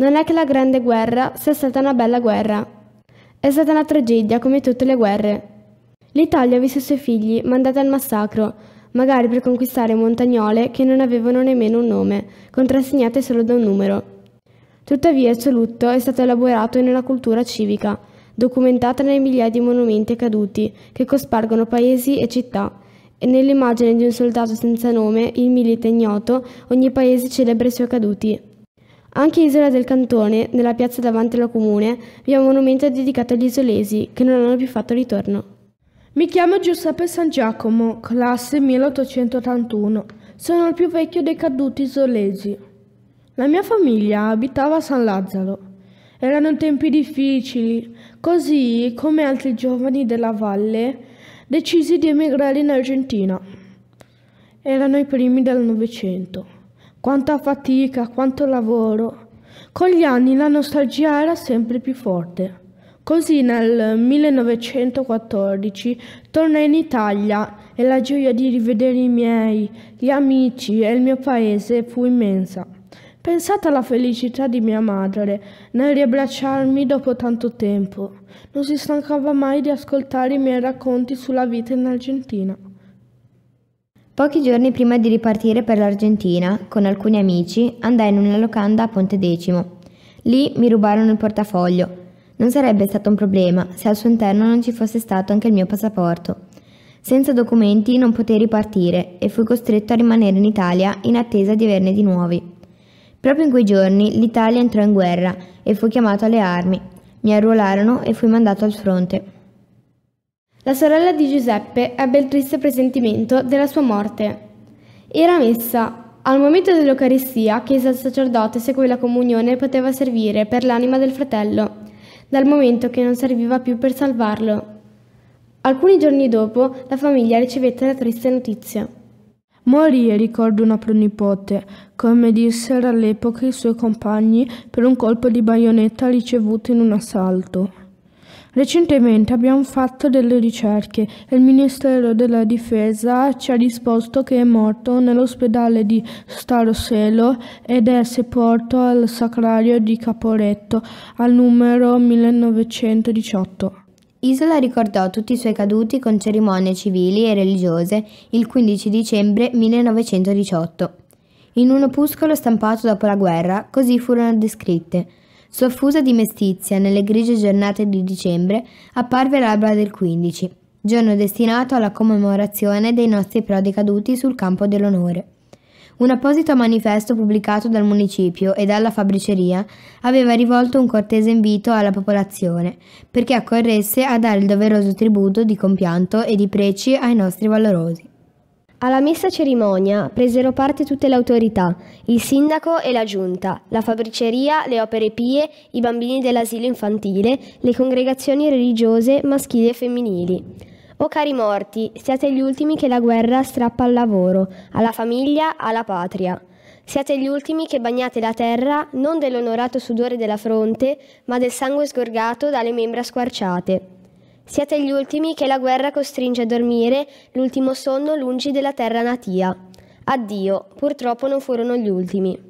Non è che la Grande Guerra sia stata una bella guerra. È stata una tragedia come tutte le guerre. L'Italia ha visto i suoi figli mandati al massacro, magari per conquistare montagnole che non avevano nemmeno un nome, contrassegnate solo da un numero. Tuttavia il suo lutto è stato elaborato in una cultura civica, documentata nei migliaia di monumenti caduti che cospargono paesi e città, e nell'immagine di un soldato senza nome, il milite ignoto, ogni paese celebra i suoi caduti. Anche in Isola del Cantone, nella piazza davanti alla comune, vi è un monumento dedicato agli isolesi che non hanno più fatto ritorno. Mi chiamo Giuseppe San Giacomo, classe 1881. Sono il più vecchio dei caduti isolesi. La mia famiglia abitava a San Lazzaro. Erano tempi difficili, così come altri giovani della valle decisi di emigrare in Argentina. Erano i primi del Novecento quanta fatica, quanto lavoro. Con gli anni la nostalgia era sempre più forte. Così nel 1914 tornai in Italia e la gioia di rivedere i miei, gli amici e il mio paese fu immensa. Pensate alla felicità di mia madre nel riabbracciarmi dopo tanto tempo. Non si stancava mai di ascoltare i miei racconti sulla vita in Argentina. Pochi giorni prima di ripartire per l'Argentina, con alcuni amici, andai in una locanda a Ponte Decimo. Lì mi rubarono il portafoglio. Non sarebbe stato un problema se al suo interno non ci fosse stato anche il mio passaporto. Senza documenti non potei ripartire e fui costretto a rimanere in Italia in attesa di averne di nuovi. Proprio in quei giorni l'Italia entrò in guerra e fu chiamato alle armi. Mi arruolarono e fui mandato al fronte. La sorella di Giuseppe ebbe il triste presentimento della sua morte. Era messa. Al momento dell'Eucaristia chiese al sacerdote se quella comunione poteva servire per l'anima del fratello, dal momento che non serviva più per salvarlo. Alcuni giorni dopo la famiglia ricevette la triste notizia. Morì, ricordo una pronipote, come dissero all'epoca i suoi compagni per un colpo di baionetta ricevuto in un assalto. Recentemente abbiamo fatto delle ricerche e il Ministero della Difesa ci ha risposto che è morto nell'ospedale di Starosello ed è sepolto al sacrario di Caporetto al numero 1918. Isola ricordò tutti i suoi caduti con cerimonie civili e religiose il 15 dicembre 1918. In un opuscolo stampato dopo la guerra, così furono descritte Soffusa di mestizia nelle grigie giornate di dicembre, apparve l'alba del 15, giorno destinato alla commemorazione dei nostri prodi caduti sul campo dell'onore. Un apposito manifesto pubblicato dal municipio e dalla fabbriceria aveva rivolto un cortese invito alla popolazione perché accorresse a dare il doveroso tributo di compianto e di preci ai nostri valorosi. Alla messa cerimonia presero parte tutte le autorità, il sindaco e la giunta, la fabbriceria, le opere pie, i bambini dell'asilo infantile, le congregazioni religiose maschili e femminili. O cari morti, siate gli ultimi che la guerra strappa al lavoro, alla famiglia, alla patria. Siate gli ultimi che bagnate la terra non dell'onorato sudore della fronte, ma del sangue sgorgato dalle membra squarciate. Siete gli ultimi che la guerra costringe a dormire l'ultimo sonno lungi della terra natia. Addio, purtroppo non furono gli ultimi.